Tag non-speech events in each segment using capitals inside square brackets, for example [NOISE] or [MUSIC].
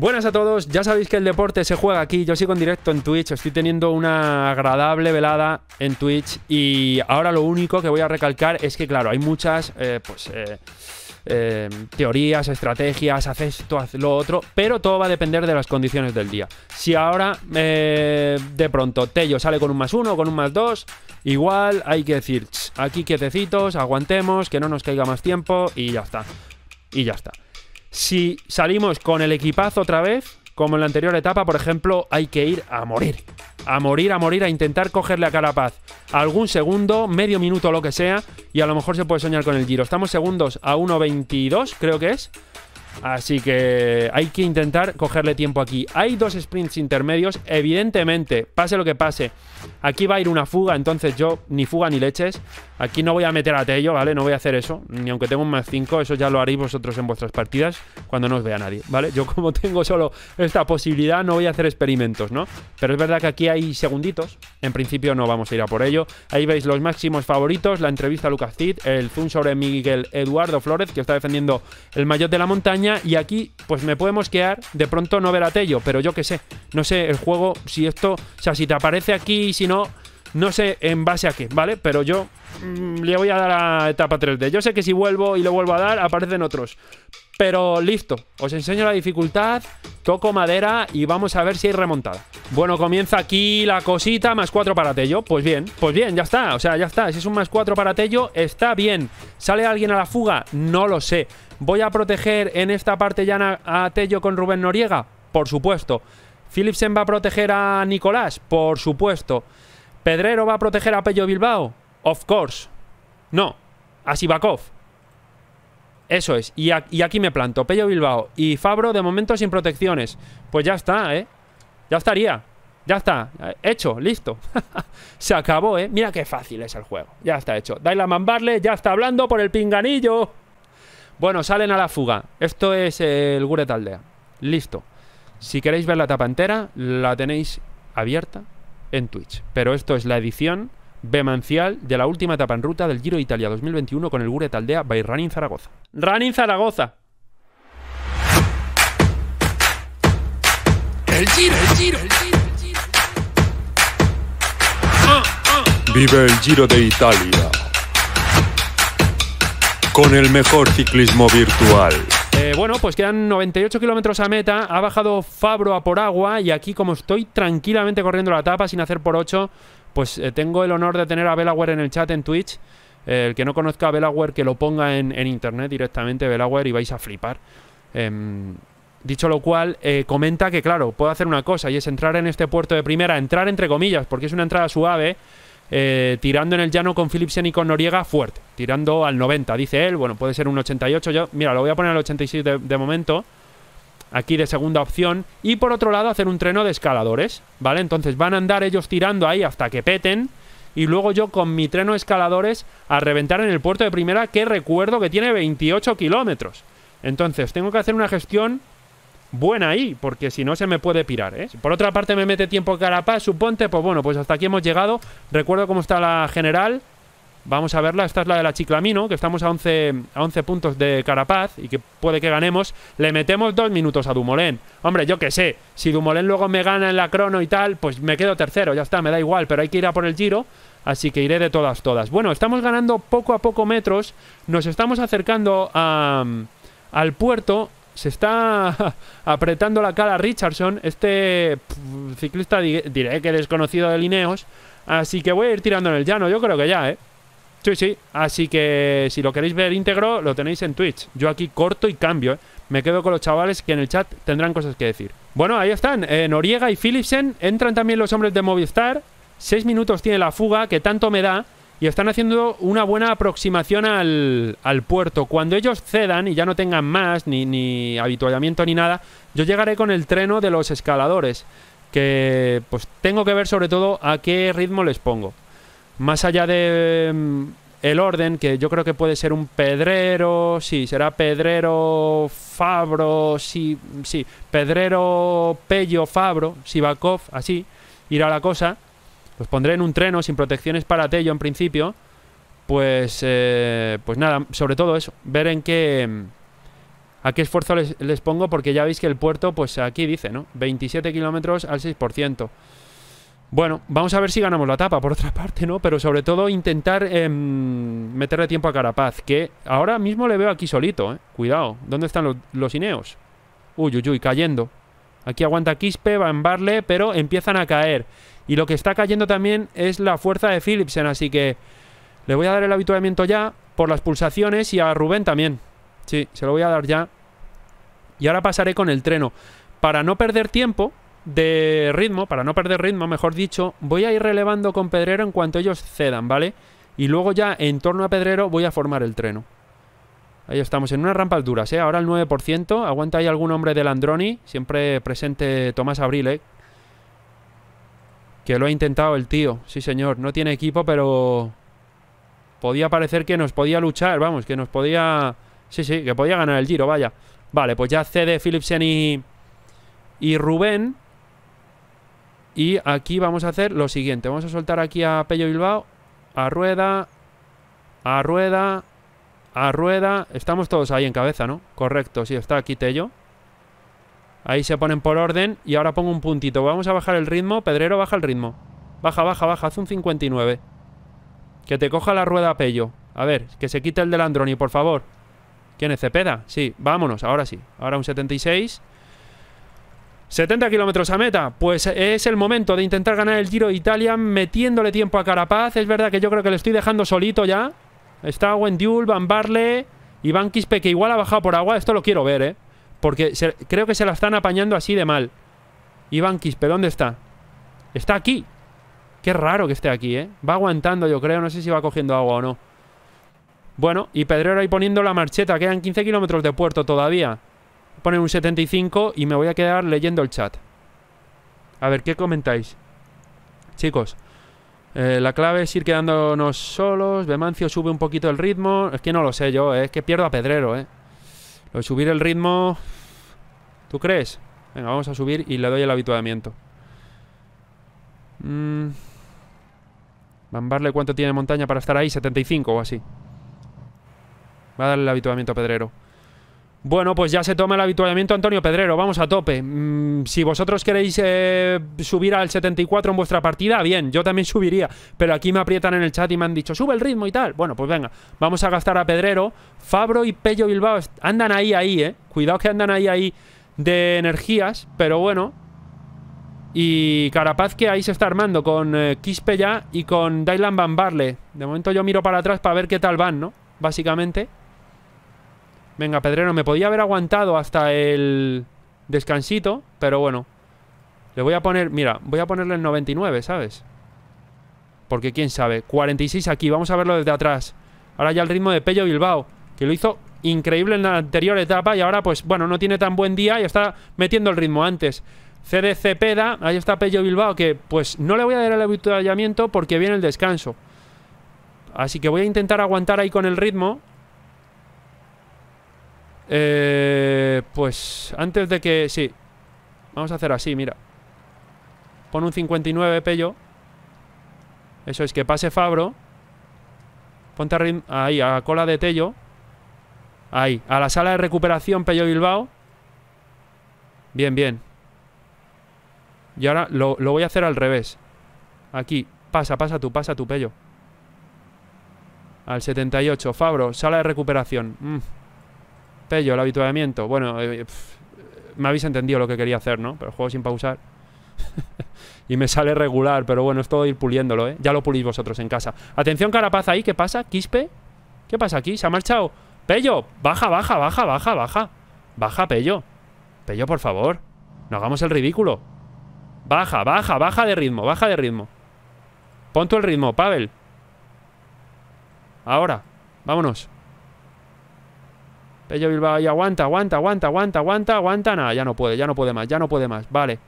Buenas a todos, ya sabéis que el deporte se juega aquí, yo sigo en directo en Twitch, estoy teniendo una agradable velada en Twitch y ahora lo único que voy a recalcar es que claro, hay muchas eh, pues, eh, eh, teorías, estrategias, haz esto, haz lo otro, pero todo va a depender de las condiciones del día. Si ahora de pronto Tello sale con un más uno, con un más dos, igual hay que decir, aquí quietecitos, aguantemos, que no nos caiga más tiempo y ya está. Y ya está. Si salimos con el equipazo otra vez, como en la anterior etapa, por ejemplo, hay que ir a morir. A morir, a morir, a intentar cogerle a paz, algún segundo, medio minuto, lo que sea, y a lo mejor se puede soñar con el giro. Estamos segundos a 1.22, creo que es. Así que hay que intentar cogerle tiempo aquí. Hay dos sprints intermedios. Evidentemente, pase lo que pase, aquí va a ir una fuga. Entonces yo ni fuga ni leches. Aquí no voy a meter a Tello, ¿vale? No voy a hacer eso. Ni aunque tengo un más 5, eso ya lo haréis vosotros en vuestras partidas cuando no os vea nadie, ¿vale? Yo como [LAUGHS] tengo solo esta posibilidad, no voy a hacer experimentos, ¿no? Pero es verdad que aquí hay segunditos. En principio no vamos a ir a por ello. Ahí veis los máximos favoritos, la entrevista a Lucas Cid, el zoom sobre Miguel Eduardo Flores, que está defendiendo el maillot de la montaña y aquí pues me podemos quedar de pronto no ver a Tello, pero yo qué sé, no sé el juego, si esto, o sea, si te aparece aquí y si no, no sé en base a qué, ¿vale? Pero yo mm, le voy a dar a etapa 3D. Yo sé que si vuelvo y lo vuelvo a dar, aparecen otros. Pero listo, os enseño la dificultad, toco madera y vamos a ver si hay remontada. Bueno, comienza aquí la cosita, más 4 para Tello. Pues bien, pues bien, ya está, o sea, ya está. Si es un más 4 para Tello, está bien. ¿Sale alguien a la fuga? No lo sé. ¿Voy a proteger en esta parte ya a Tello con Rubén Noriega? Por supuesto. ¿Philipsen va a proteger a Nicolás? Por supuesto. ¿Pedrero va a proteger a Pello Bilbao? Of course. No. A Sivakov. Eso es. Y, aquí me planto. Pello Bilbao y Fabro de momento sin protecciones. Pues ya está, ¿eh? Ya estaría. Ya está, eh, hecho, listo. [LAUGHS] Se acabó, ¿eh? Mira qué fácil es el juego. Ya está hecho. Dale Manbarle ya está hablando por el pinganillo. Bueno, salen a la fuga. Esto es el Guret Aldea. Listo. Si queréis ver la tapa entera, la tenéis abierta en Twitch. Pero esto es la edición bemancial de la última etapa en ruta del Giro Italia 2021 con el Guret Aldea by Ranin Zaragoza. ¡Ranin Zaragoza! El Giro, el Giro, el Giro. Vive el Giro de Italia con el mejor ciclismo virtual. Eh, bueno, pues quedan 98 kilómetros a meta. Ha bajado Fabro a por agua. Y aquí, como estoy tranquilamente corriendo la etapa sin hacer por 8, pues eh, tengo el honor de tener a Belaware en el chat en Twitch. Eh, el que no conozca a Belaware, que lo ponga en, internet directamente, Belaware, y vais a flipar. Em, dicho lo cual, comenta que, claro, puedo hacer una cosa y es entrar en este puerto de primera, entrar entre comillas, porque es una entrada suave eh, tirando en el llano con Philipsen y con Noriega fuerte, tirando al 90, dice él, bueno, puede ser un 88, yo, mira, lo voy a poner al 86 de, de momento, aquí de segunda opción, y por otro lado hacer un treno de escaladores, ¿vale? Entonces van a andar ellos tirando ahí hasta que peten, y luego yo con mi treno de escaladores a reventar en el puerto de primera, que recuerdo que tiene 28 kilómetros. Entonces, tengo que hacer una gestión buena ahí, porque si no se me puede pirar, ¿eh? por otra parte me mete tiempo Carapaz, suponte, pues bueno, pues hasta aquí hemos llegado. Recuerdo cómo está la general. Vamos a verla, esta es la de la Chiclamino, que estamos a 11, a puntos de Carapaz y que puede que ganemos. Le metemos dos minutos a Dumolén. Hombre, yo qué sé, si Dumolén luego me gana en la crono y tal, pues me quedo tercero, ya está, me da igual, pero hay que ir a por el giro así que iré de todas, todas. Bueno, estamos ganando poco a poco metros, nos estamos acercando a, al puerto se está [LAUGHS] apretando la cara Richardson, este ciclista, diré que desconocido de Lineos. Así que voy a ir tirando en el llano, yo creo que ya, ¿eh? Sí, sí. Así que si lo queréis ver íntegro, lo tenéis en Twitch. Yo aquí corto y cambio, ¿eh? Me quedo con los chavales que en el chat tendrán cosas que decir. Bueno, ahí están. Noriega y Philipsen. Entran también los hombres de Movistar. Seis minutos tiene la fuga, que tanto me da y están haciendo una buena aproximación al, puerto. Cuando ellos cedan y ya no tengan más, ni, habituallamiento ni nada, yo llegaré con el treno de los escaladores, que pues tengo que ver sobre todo a qué ritmo les pongo. Más allá de mm, el orden, que yo creo que puede ser un pedrero, sí, será pedrero Fabro, sí, sí, pedrero Pello Fabro, Sivakov, así, irá la cosa los pondré en un treno sin protecciones para Tello en principio. Pues, eh, pues nada, sobre todo eso. Ver en qué... ¿A qué esfuerzo les, les, pongo? Porque ya veis que el puerto, pues aquí dice, ¿no? 27 kilómetros al 6%. Bueno, vamos a ver si ganamos la etapa, por otra parte, ¿no? Pero sobre todo intentar em, meterle tiempo a Carapaz, que ahora mismo le veo aquí solito, ¿eh? Cuidado, ¿dónde están los, los, Ineos? Uy, uy, uy, cayendo. Aquí aguanta Quispe, va en Barle, pero empiezan a caer. Y lo que está cayendo también es la fuerza de Philipsen, así que le voy a dar el habituamiento ya por las pulsaciones y a Rubén también. Sí, se lo voy a dar ya. Y ahora pasaré con el treno. Para no perder tiempo de ritmo, para no perder ritmo, mejor dicho, voy a ir relevando con Pedrero en cuanto ellos cedan, ¿vale? Y luego ya en torno a Pedrero voy a formar el treno. Ahí estamos, en una rampa duras, ¿eh? Ahora el 9%. Aguanta ahí algún hombre del Androni. Siempre presente Tomás Abril, ¿eh? Que lo ha intentado el tío. Sí, señor. No tiene equipo, pero... Podía parecer que nos podía luchar, vamos, que nos podía... Sí, sí, que podía ganar el giro, vaya. Vale, pues ya cede Philipsen y... Y Rubén. Y aquí vamos a hacer lo siguiente. Vamos a soltar aquí a Pello Bilbao. A Rueda. A Rueda a rueda. Estamos todos ahí en cabeza, ¿no? Correcto, sí, está aquí Tello. Ahí se ponen por orden y ahora pongo un puntito. Vamos a bajar el ritmo. Pedrero, baja el ritmo. Baja, baja, baja. Haz un 59. Que te coja la rueda Pello. A ver, que se quite el del Androni, por favor. ¿Quién es? ¿Cepeda? Sí, vámonos, ahora sí. Ahora un 76. 70 kilómetros a meta. Pues es el momento de intentar ganar el Giro de Italia metiéndole tiempo a Carapaz. Es verdad que yo creo que le estoy dejando solito ya. Está Wendyul, Van Barle y Quispe, que igual ha bajado por agua. Esto lo quiero ver, ¿eh? Porque creo que se la están apañando así de mal. Iván Quispe, ¿dónde está? Está aquí. Qué raro que esté aquí, ¿eh? Va aguantando, yo creo. No sé si va cogiendo agua o no. Bueno, y Pedrero ahí poniendo la marcheta. Quedan 15 kilómetros de puerto todavía. Ponen un 75 y me voy a quedar leyendo el chat. A ver, ¿qué comentáis? Chicos, eh, la clave es ir quedándonos solos. Bemancio sube un poquito el ritmo. Es que no lo sé yo, eh. es que pierdo a Pedrero, ¿eh? Lo de subir el ritmo... ¿Tú crees? Venga, vamos a subir y le doy el habituamiento. Mmm. ¿cuánto tiene montaña para estar ahí? 75 o así. Va a darle el habituamiento a Pedrero. Bueno, pues ya se toma el habituamiento, Antonio Pedrero, vamos a tope. Mm, si vosotros queréis eh, subir al 74 en vuestra partida, bien, yo también subiría, pero aquí me aprietan en el chat y me han dicho, sube el ritmo y tal. Bueno, pues venga, vamos a gastar a Pedrero. Fabro y Pello Bilbao andan ahí, ahí, eh. Cuidado que andan ahí, ahí de energías, pero bueno. Y Carapaz que ahí se está armando con eh, Quispe ya y con Dylan Van Barle. De momento yo miro para atrás para ver qué tal van, ¿no? Básicamente. Venga, Pedrero, me podía haber aguantado hasta el descansito, pero bueno. Le voy a poner, mira, voy a ponerle el 99, ¿sabes? Porque quién sabe. 46 aquí, vamos a verlo desde atrás. Ahora ya el ritmo de Pello Bilbao, que lo hizo increíble en la anterior etapa y ahora pues, bueno, no tiene tan buen día y está metiendo el ritmo antes. CDC Peda, ahí está Pello Bilbao, que pues no le voy a dar el avituallamiento porque viene el descanso. Así que voy a intentar aguantar ahí con el ritmo eh, pues antes de que... Sí. Vamos a hacer así, mira. Pon un 59, Pello. Eso es, que pase Fabro. Ponte a ahí, a cola de Tello. Ahí, a la sala de recuperación, Pello Bilbao. Bien, bien. Y ahora lo, voy a hacer al revés. Aquí, pasa, pasa tú, pasa tu Pello. Al 78, Fabro, sala de recuperación. Mm. Pello, el habituamiento. Bueno, eh, eh, me habéis entendido lo que quería hacer, ¿no? Pero juego sin pausar. [LAUGHS] y me sale regular, pero bueno, esto ir puliéndolo, ¿eh? Ya lo pulís vosotros en casa. Atención, Carapaz ahí, ¿qué pasa? ¿Quispe? ¿Qué pasa aquí? ¿Se ha marchado? Pello, baja, baja, baja, baja, baja. Baja, Pello. Pello, por favor. No hagamos el ridículo. Baja, baja, baja de ritmo, baja de ritmo. Pon el ritmo, Pavel. Ahora, vámonos. Pello Bilbao ahí aguanta, aguanta, aguanta, aguanta, aguanta, aguanta. Nada, ya no puede, ya no puede más, ya no puede más. Vale.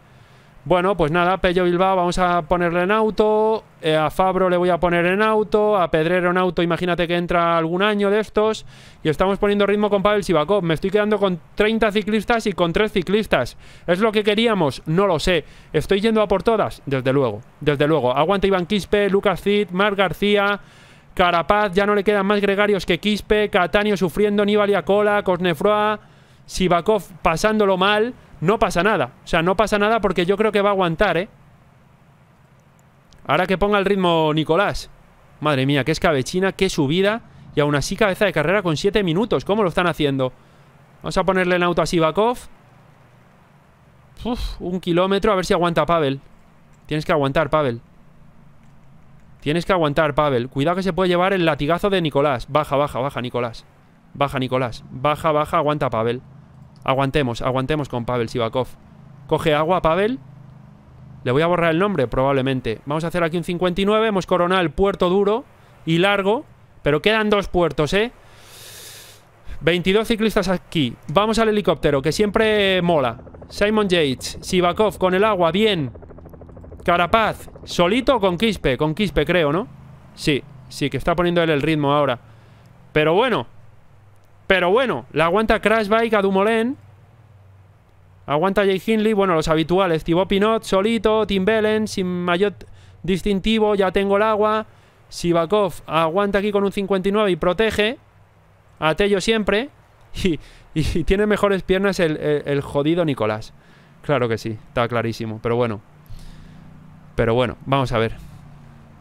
Bueno, pues nada, Pello Bilbao vamos a ponerle en auto. Eh, a Fabro le voy a poner en auto. A Pedrero en auto, imagínate que entra algún año de estos. Y estamos poniendo ritmo con Pavel Sivakov. Me estoy quedando con 30 ciclistas y con 3 ciclistas. ¿Es lo que queríamos? No lo sé. ¿Estoy yendo a por todas? Desde luego, desde luego. Aguanta Iván Quispe, Lucas Cid, Marc García... Carapaz ya no le quedan más gregarios que Quispe, Catanio sufriendo, Nibali a cola, Cosnefroa, Sivakov pasándolo mal. No pasa nada. O sea, no pasa nada porque yo creo que va a aguantar, ¿eh? Ahora que ponga el ritmo Nicolás. Madre mía, qué escabechina, qué subida. Y aún así cabeza de carrera con 7 minutos. ¿Cómo lo están haciendo? Vamos a ponerle en auto a Sivakov. Uf, un kilómetro, a ver si aguanta Pavel. Tienes que aguantar, Pavel. Tienes que aguantar, Pavel. Cuidado que se puede llevar el latigazo de Nicolás. Baja, baja, baja, Nicolás. Baja, Nicolás. Baja, baja, aguanta, Pavel. Aguantemos, aguantemos con Pavel Sivakov. Coge agua, Pavel. Le voy a borrar el nombre, probablemente. Vamos a hacer aquí un 59. Hemos coronado el puerto duro y largo. Pero quedan dos puertos, ¿eh? 22 ciclistas aquí. Vamos al helicóptero, que siempre mola. Simon Yates, Sivakov con el agua, bien. Carapaz, ¿solito con Quispe? Con Quispe, creo, ¿no? Sí, sí, que está poniendo él el ritmo ahora. Pero bueno. Pero bueno, la aguanta Crash Bike a Dumoulin. Aguanta Jay Hindley, bueno, los habituales. Thibaut Pinot, solito, Tim Belen, sin mayor distintivo, ya tengo el agua. Sivakov aguanta aquí con un 59 y protege. A Tello siempre. [LAUGHS] Y, tiene mejores piernas el jodido Nicolás. Claro que sí, está clarísimo. Pero bueno, pero bueno, vamos a ver.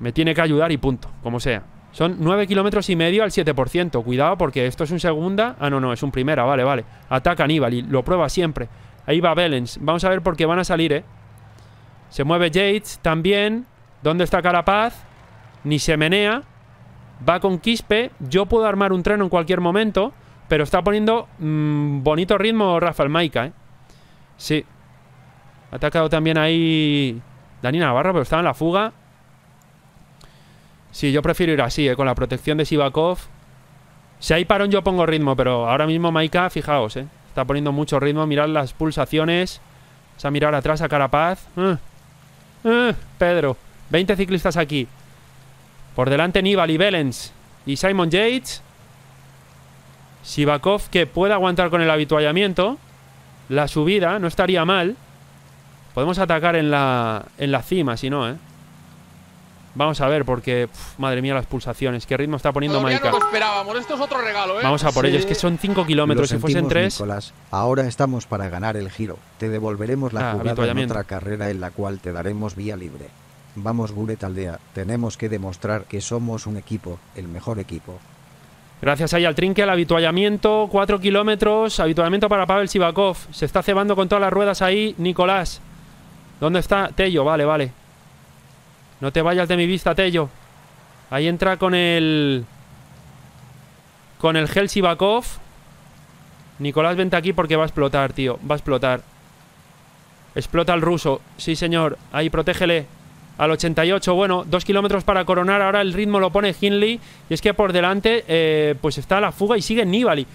Me tiene que ayudar y punto, como sea. Son 9 kilómetros y medio al 7%. Cuidado porque esto es un segunda. Ah, no, no, es un primera, vale, vale. Ataca Aníbal y lo prueba siempre. Ahí va Belens. Vamos a ver por qué van a salir, ¿eh? Se mueve Yates también. ¿Dónde está Carapaz? Ni se menea. Va con Quispe. Yo puedo armar un treno en cualquier momento. Pero está poniendo mm, bonito ritmo Rafael Maica. ¿eh? Sí. Ha atacado también ahí Dani Navarro, pero estaba en la fuga. Sí, yo prefiero ir así, ¿eh? con la protección de Sivakov. Si hay parón yo pongo ritmo, pero ahora mismo Maika, fijaos, ¿eh? está poniendo mucho ritmo. Mirad las pulsaciones. O sea, mirar atrás a Carapaz. Ah, ah, Pedro, 20 ciclistas aquí. Por delante y Belens y Simon Yates. Sivakov que puede aguantar con el habituallamiento. La subida no estaría mal. Podemos atacar en la, en la cima, si no, ¿eh? Vamos a ver, porque... madre mía, las pulsaciones. ¿Qué ritmo está poniendo Maika? esperábamos. Esto es otro regalo, ¿eh? Vamos a por ello. Es que son 5 kilómetros. Si fuesen 3... Ahora estamos para ganar el giro. Te devolveremos la ah, jugada en otra carrera en la cual te daremos vía libre. Vamos, Guret Aldea. Tenemos que demostrar que somos un equipo, el mejor equipo. Gracias ahí al trinque, al habituallamiento. 4 kilómetros. Habituallamiento para Pavel Sivakov. Se está cebando con todas las ruedas ahí, Nicolás. ¿Dónde está Tello? Vale, vale. No te vayas de mi vista, Tello. Ahí entra con el... Con el Helsibakov. Nicolás, vente aquí porque va a explotar, tío. Va a explotar. Explota al ruso. Sí, señor. Ahí, protégele. Al 88, bueno, dos kilómetros para coronar. Ahora el ritmo lo pone Hindley. Y es que por delante, eh, pues está la fuga y sigue Nibali.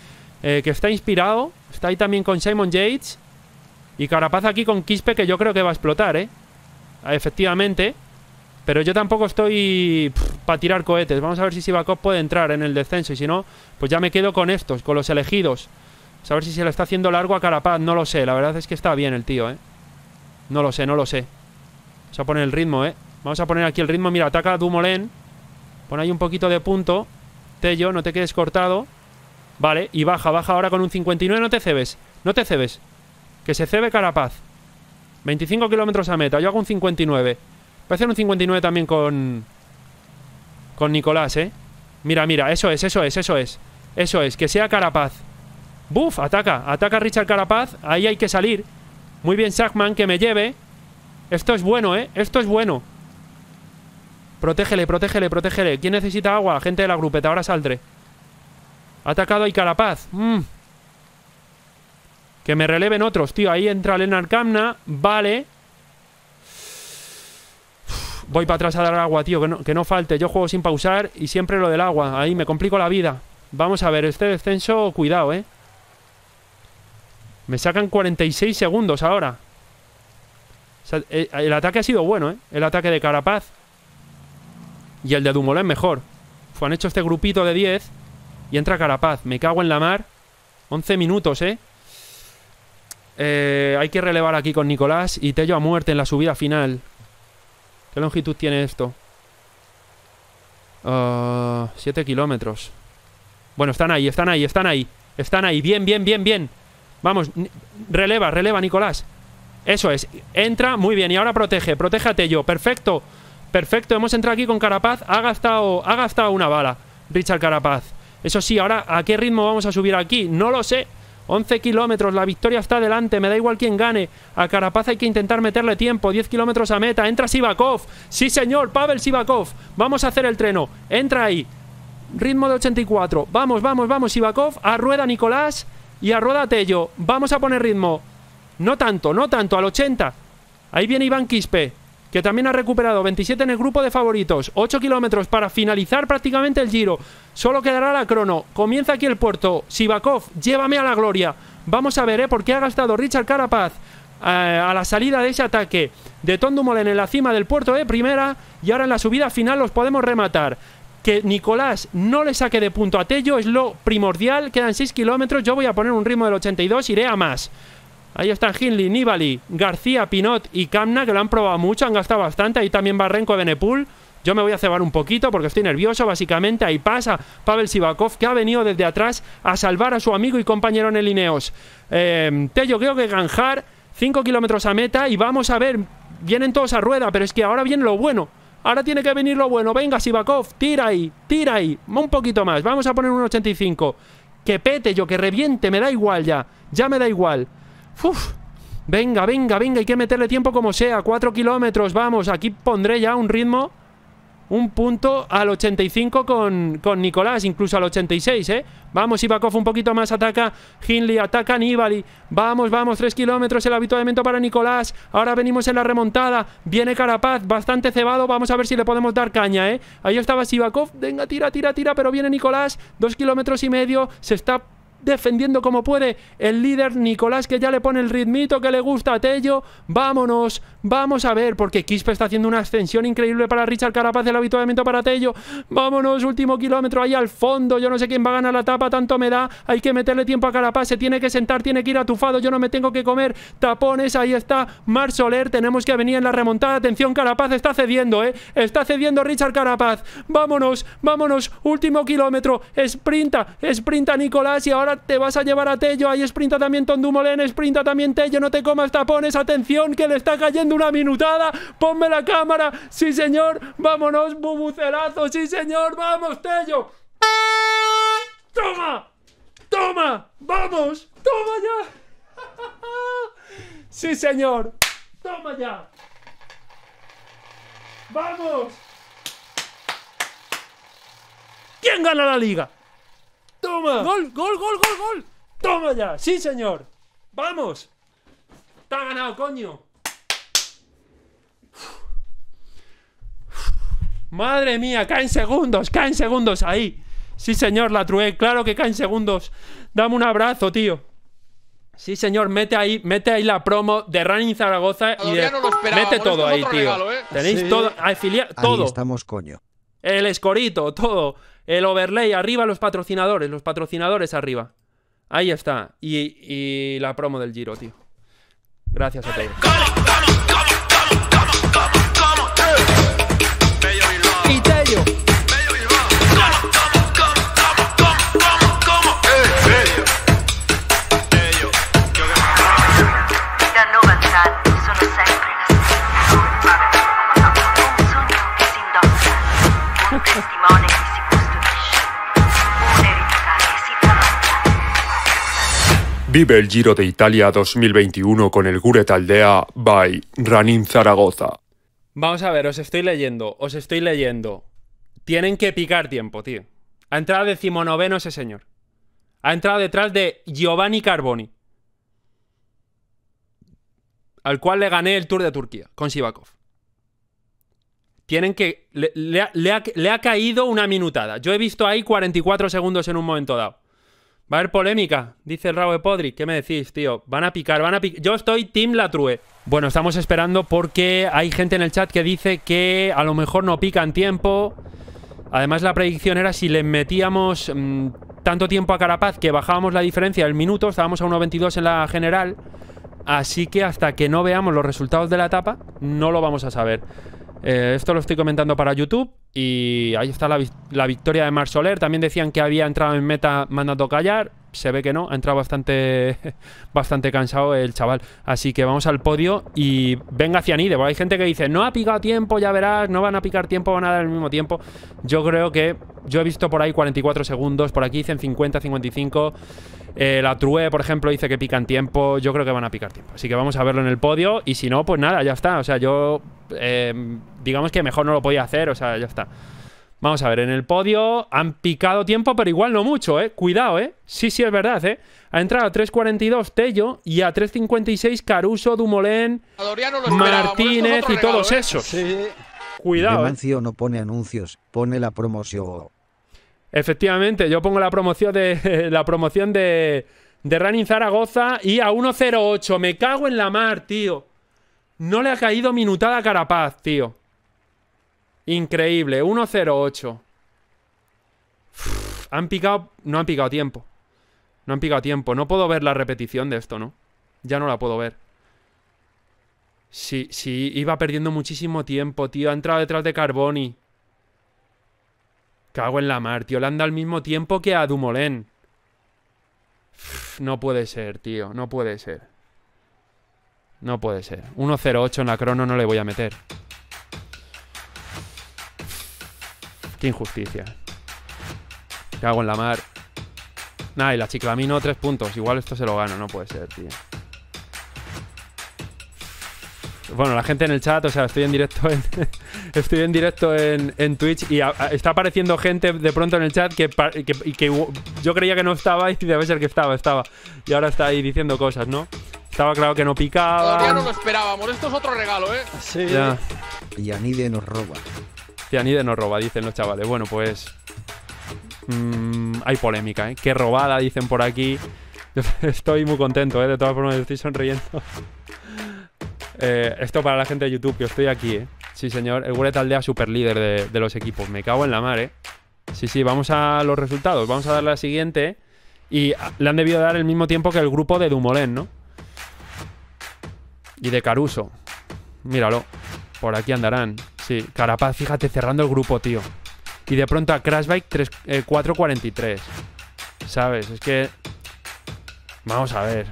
Eh, que está inspirado. Está ahí también con Simon Yates. Y Carapaz aquí con Quispe que yo creo que va a explotar, ¿eh? Ah, efectivamente. Pero yo tampoco estoy para tirar cohetes. Vamos a ver si Sivakov puede entrar en el descenso. Y si no, pues ya me quedo con estos, con los elegidos. a ver si se le está haciendo largo a Carapaz. No lo sé. La verdad es que está bien el tío, ¿eh? No lo sé, no lo sé. Vamos a poner el ritmo, ¿eh? Vamos a poner aquí el ritmo. Mira, ataca a Dumolén. Pon ahí un poquito de punto. Tello, no te quedes cortado. Vale, y baja, baja ahora con un 59. No te cebes. No te cebes. Que se cebe Carapaz. 25 kilómetros a meta. Yo hago un 59. Voy a hacer un 59 también con... Con Nicolás, ¿eh? Mira, mira. Eso es, eso es, eso es. Eso es. Que sea Carapaz. ¡Buf! Ataca. Ataca Richard Carapaz. Ahí hay que salir. Muy bien, Sackman, que me lleve. Esto es bueno, ¿eh? Esto es bueno. Protégele, protégele, protégele. ¿Quién necesita agua? Gente de la grupeta. Ahora saldré. Atacado y Carapaz. Mmm. Que me releven otros, tío. Ahí entra Lennar Kamna. Vale. voy para atrás a dar agua, tío. Que no, falte. Yo juego sin pausar y siempre lo del agua. Ahí me complico la vida. Vamos a ver, este descenso, cuidado, ¿eh? Me sacan 46 segundos ahora. Eh, el ataque ha sido bueno, ¿eh? El ataque de Carapaz. Y el de es mejor. Fue, han hecho este grupito de 10. Y entra Carapaz. Me cago en la mar. 11 minutos, ¿eh? Eh, hay que relevar aquí con Nicolás y Tello a muerte en la subida final. ¿Qué longitud tiene esto? 7 ah, kilómetros. Bueno, están ahí, están ahí, están ahí. Están ahí. Bien, bien, bien, bien. Vamos, releva, releva, Nicolás. Eso es. Entra, muy bien. Y ahora protege, a Tello, Perfecto. Perfecto, hemos entrado aquí con Carapaz. Ha gastado, ha gastado una bala, Richard Carapaz. Eso sí, ahora, ¿a qué ritmo vamos a subir aquí? No lo sé. 11 kilómetros, la victoria está adelante, me da igual quién gane. A Carapaz hay que intentar meterle tiempo, 10 kilómetros a meta, entra Sivakov. Sí, señor, Pavel Sivakov. Vamos a hacer el treno, entra ahí. Ritmo de 84. Vamos, vamos, vamos, Sivakov. A rueda Nicolás y a rueda Tello. Vamos a poner ritmo. No tanto, no tanto, al 80. Ahí viene Iván Quispe que también ha recuperado 27 en el grupo de favoritos, 8 kilómetros para finalizar prácticamente el giro. Solo quedará la crono. Comienza aquí el puerto. Sivakov, llévame a la gloria. Vamos a ver eh, por qué ha gastado Richard Carapaz eh, a la salida de ese ataque de Tondumolen en la cima del puerto de primera y ahora en la subida final los podemos rematar que Nicolás no le saque de punto a Tello es lo primordial. Quedan 6 kilómetros. Yo voy a poner un ritmo del 82, iré a más. Ahí están Hinley, Nibali, García, Pinot y Camna, que lo han probado mucho, han gastado bastante. Ahí también Barrenco, Nepul Yo me voy a cebar un poquito porque estoy nervioso, básicamente. Ahí pasa Pavel Sivakov, que ha venido desde atrás a salvar a su amigo y compañero en el Ineos. Em, Tello, creo que Ganjar, 5 kilómetros a meta y vamos a ver. Vienen todos a rueda, pero es que ahora viene lo bueno. Ahora tiene que venir lo bueno. Venga, Sivakov, tira ahí, tira ahí. Un poquito más. Vamos a poner un 85. Que pete yo, que reviente, me da igual ya. Ya me da igual. Uf. Venga, venga, venga, hay que meterle tiempo como sea. Cuatro kilómetros, vamos. Aquí pondré ya un ritmo, un punto al 85 con, con Nicolás, incluso al 86, ¿eh? Vamos, Ivakov un poquito más, ataca Hinley, ataca Nibali. Vamos, vamos, Tres kilómetros, el habituamiento para Nicolás. Ahora venimos en la remontada. Viene Carapaz, bastante cebado. Vamos a ver si le podemos dar caña, ¿eh? Ahí estaba Sivakov. Venga, tira, tira, tira, pero viene Nicolás. Dos kilómetros y medio, se está defendiendo como puede el líder Nicolás, que ya le pone el ritmito que le gusta a Tello. Vámonos, vamos a ver, porque Quispe está haciendo una ascensión increíble para Richard Carapaz, el habituamiento para Tello. Vámonos, último kilómetro ahí al fondo. Yo no sé quién va a ganar la etapa, tanto me da. Hay que meterle tiempo a Carapaz, se tiene que sentar, tiene que ir atufado. Yo no me tengo que comer tapones. Ahí está Mar Soler, tenemos que venir en la remontada. Atención, Carapaz está cediendo, ¿eh? Está cediendo Richard Carapaz. Vámonos, vámonos, último kilómetro. Sprinta, sprinta Nicolás y ahora te vas a llevar a Tello. Ahí sprinta también Tondumolén, sprinta también Tello. No te comas tapones, atención, que le está cayendo una minutada. Ponme la cámara, sí señor, vámonos, bubucelazo, sí señor, vamos Tello. ¡Toma! ¡Toma! ¡Vamos! ¡Toma ya! [LAUGHS] ¡Sí, señor! ¡Toma ya! ¡Vamos! ¿Quién gana la liga? ¡Toma! ¡Gol, gol, gol, gol, gol! ¡Toma ya! ¡Sí, señor! ¡Vamos! ¡Te ha ganado, coño! Madre mía, caen segundos, caen segundos ahí. Sí, señor, la trué, claro que caen segundos. Dame un abrazo, tío. Sí, señor, mete ahí, mete ahí la promo de Running Zaragoza y mete todo ahí, tío. ¿eh? Tenéis todo, todo. Ahí estamos, coño. El escorito, todo. El overlay, arriba los patrocinadores, los patrocinadores arriba. Ahí está. Y, y la promo del Giro, tío. Gracias a todos. Vive el Giro de Italia 2021 con el Guret Aldea by Ranin Zaragoza. Vamos a ver, os estoy leyendo, os estoy leyendo. Tienen que picar tiempo, tío. Ha entrado decimonoveno ese señor. Ha entrado detrás de Giovanni Carboni. Al cual le gané el Tour de Turquía con Sivakov. Tienen que. Le, le ha caído una minutada. Yo he visto ahí 44 segundos en un momento dado. Va a haber polémica, dice el rabo de Podri. ¿Qué me decís, tío? Van a picar, van a picar. Yo estoy Team Latrue. Bueno, estamos esperando porque hay gente en el chat que dice que a lo mejor no pican tiempo. Además, la predicción era si le metíamos mm, tanto tiempo a Carapaz que bajábamos la diferencia del minuto, estábamos a 1.22 en la general. Así que hasta que no veamos los resultados de la etapa, no lo vamos a saber. Eh, esto lo estoy comentando para YouTube y ahí está la, victoria de Mar Soler. También decían que había entrado en meta mandando callar. Se ve que no, ha entrado bastante, [LAUGHS] bastante cansado el chaval. Así que vamos al podio y venga Cianide. de hay gente que dice, no ha picado tiempo, ya verás, no van a picar tiempo, van a dar el mismo tiempo. Yo creo que yo he visto por ahí 44 segundos, por aquí dicen 50, 55. Eh, la True, por ejemplo, dice que pican tiempo. Yo creo que van a picar tiempo. Así que vamos a verlo en el podio. Y si no, pues nada, ya está. O sea, yo. Em, digamos que mejor no lo podía hacer. O sea, ya está. Vamos a ver, en el podio han picado tiempo, pero igual no mucho, ¿eh? Cuidado, ¿eh? Sí, sí, es verdad, ¿eh? Ha entrado a 3.42 Tello y a 3.56 Caruso, Dumolén, Martínez y todos ¿eh? esos. Cuidado. ¿eh? Mancio no pone anuncios, pone la promoción. Efectivamente, yo pongo la promoción de [LAUGHS] la promoción de, de Running Zaragoza y a 1.08. Me cago en la mar, tío. No le ha caído minutada a Carapaz, tío. Increíble, 1.08. Han picado... No han picado tiempo. No han picado tiempo. No puedo ver la repetición de esto, ¿no? Ya no la puedo ver. Sí, sí, iba perdiendo muchísimo tiempo, tío. Ha entrado detrás de Carboni. Cago en la mar, tío. Le al mismo tiempo que a Dumolén. no puede ser, tío. No puede ser. No puede ser. 1.08 en la crono no le voy a meter. Qué injusticia. Cago en la mar. Nah, y la chiclamino, tres puntos. Igual esto se lo gano. No puede ser, tío. Bueno, la gente en el chat, o sea, estoy en directo en, [LAUGHS] estoy en, directo en, Twitch y está apareciendo gente de pronto en el chat que, que, yo creía que no estaba y debe ser que estaba, estaba. Y ahora está ahí diciendo cosas, ¿no? Estaba claro que no picaba. Todavía no lo esperábamos, esto es otro regalo, ¿eh? Sí. Ya. Y Anide nos roba. Anide nos roba, dicen los chavales. Bueno, pues. Mm, hay polémica, ¿eh? Qué robada, dicen por aquí. [LAUGHS] estoy muy contento, ¿eh? De todas formas, estoy sonriendo. Eh, esto para la gente de YouTube, que estoy aquí, ¿eh? Sí, señor. El Guret Aldea super líder de, los equipos. Me cago en la mar, ¿eh? Sí, sí, vamos a los resultados. Vamos a dar la siguiente. Y ah, le han debido dar el mismo tiempo que el grupo de Dumolén, ¿no? Y de Caruso. Míralo. Por aquí andarán. Sí, Carapaz, fíjate, cerrando el grupo, tío. Y de pronto a Crashbike 3, 4.43. ¿Sabes? Es que... Vamos a ver.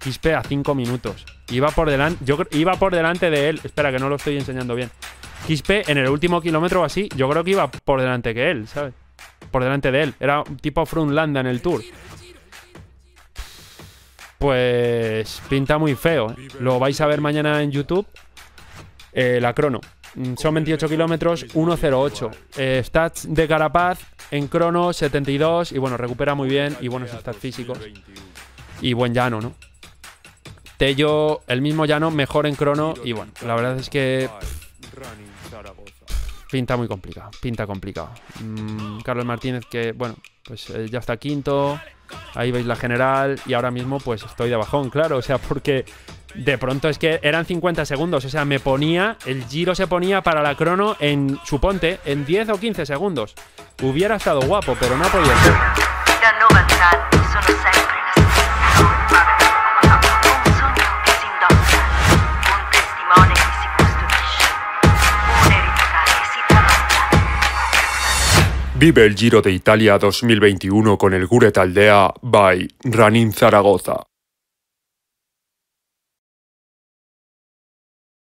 Quispe a 5 minutos. Iba por delante. Yo iba por delante de él. Espera, que no lo estoy enseñando bien. Quispe, en el último kilómetro o así, yo creo que iba por delante que él, ¿sabes? Por delante de él. Era tipo Frunlanda en el tour. Pues pinta muy feo. ¿eh? Lo vais a ver mañana en YouTube. Eh, la crono. Mm, son 28 kilómetros, 1.08. Eh, stats de Carapaz en crono, 72. Y bueno, recupera muy bien. Y buenos stats físicos. Y buen llano, ¿no? Tello, el mismo Llano, mejor en crono. Y bueno, la verdad es que. pinta muy complicado, pinta complicado. Mm, Carlos Martínez, que bueno, pues eh, ya está quinto. Ahí veis la general. Y ahora mismo, pues estoy de bajón, claro. O sea, porque de pronto es que eran 50 segundos. O sea, me ponía, el giro se ponía para la crono en, su ponte, en 10 o 15 segundos. Hubiera estado guapo, pero no ha podido ser. Vive el Giro de Italia 2021 con el Guret Aldea by Ranin Zaragoza.